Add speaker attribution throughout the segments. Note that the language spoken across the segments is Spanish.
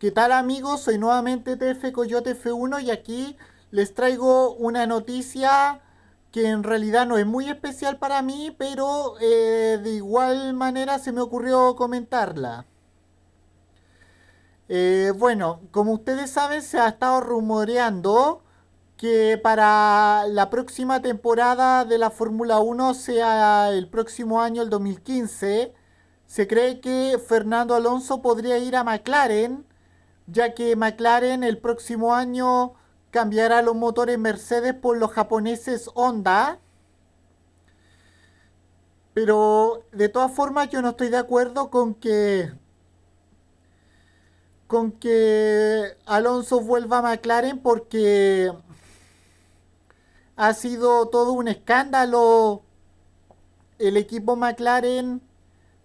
Speaker 1: ¿Qué tal amigos? Soy nuevamente TF Coyote F1 y aquí les traigo una noticia que en realidad no es muy especial para mí, pero eh, de igual manera se me ocurrió comentarla. Eh, bueno, como ustedes saben, se ha estado rumoreando que para la próxima temporada de la Fórmula 1, sea el próximo año, el 2015, se cree que Fernando Alonso podría ir a McLaren ya que McLaren el próximo año cambiará los motores Mercedes por los japoneses Honda. Pero de todas formas yo no estoy de acuerdo con que con que Alonso vuelva a McLaren porque ha sido todo un escándalo el equipo McLaren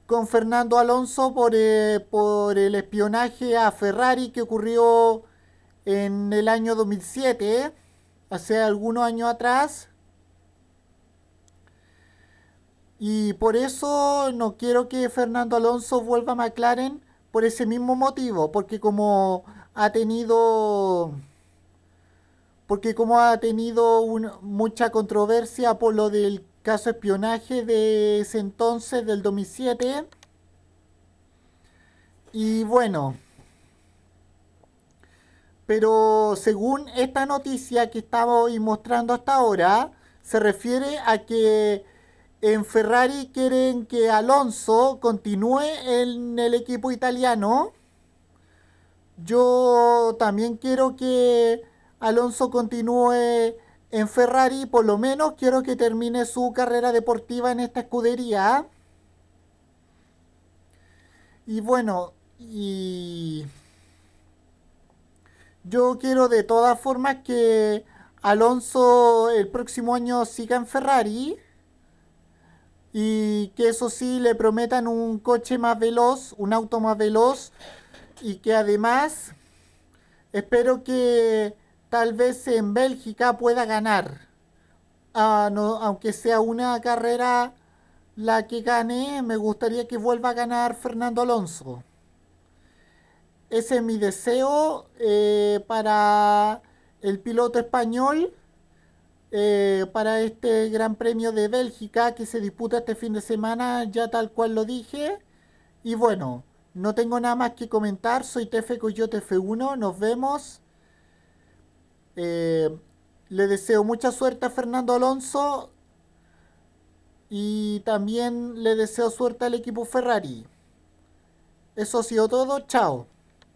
Speaker 1: con Fernando Alonso eh, por, el espionaje a Ferrari que ocurrió en el año 2007, ¿eh? hace algunos años atrás. Y por eso no quiero que Fernando Alonso vuelva a McLaren por ese mismo motivo, porque como ha tenido porque como ha tenido mucha controversia por lo del Caso de espionaje de ese entonces, del 2007. Y bueno. Pero según esta noticia que estamos mostrando hasta ahora, se refiere a que en Ferrari quieren que Alonso continúe en el equipo italiano. Yo también quiero que Alonso continúe en Ferrari, por lo menos quiero que termine su carrera deportiva en esta escudería. ¿ah? Y bueno, y yo quiero de todas formas que Alonso el próximo año siga en Ferrari y que eso sí le prometan un coche más veloz, un auto más veloz y que además espero que tal vez en Bélgica pueda ganar. Ah, aunque sea una carrera la que gane, me gustaría que vuelva a ganar Fernando Alonso. Ese es mi deseo eh, para el piloto español, eh, para este Gran Premio de Bélgica que se disputa este fin de semana, ya tal cual lo dije. Y bueno, no tengo nada más que comentar, soy Tefe Coyote F1, nos vemos. Eh, le deseo mucha suerte a Fernando Alonso y también le deseo suerte al equipo Ferrari. Eso ha sido todo, chao.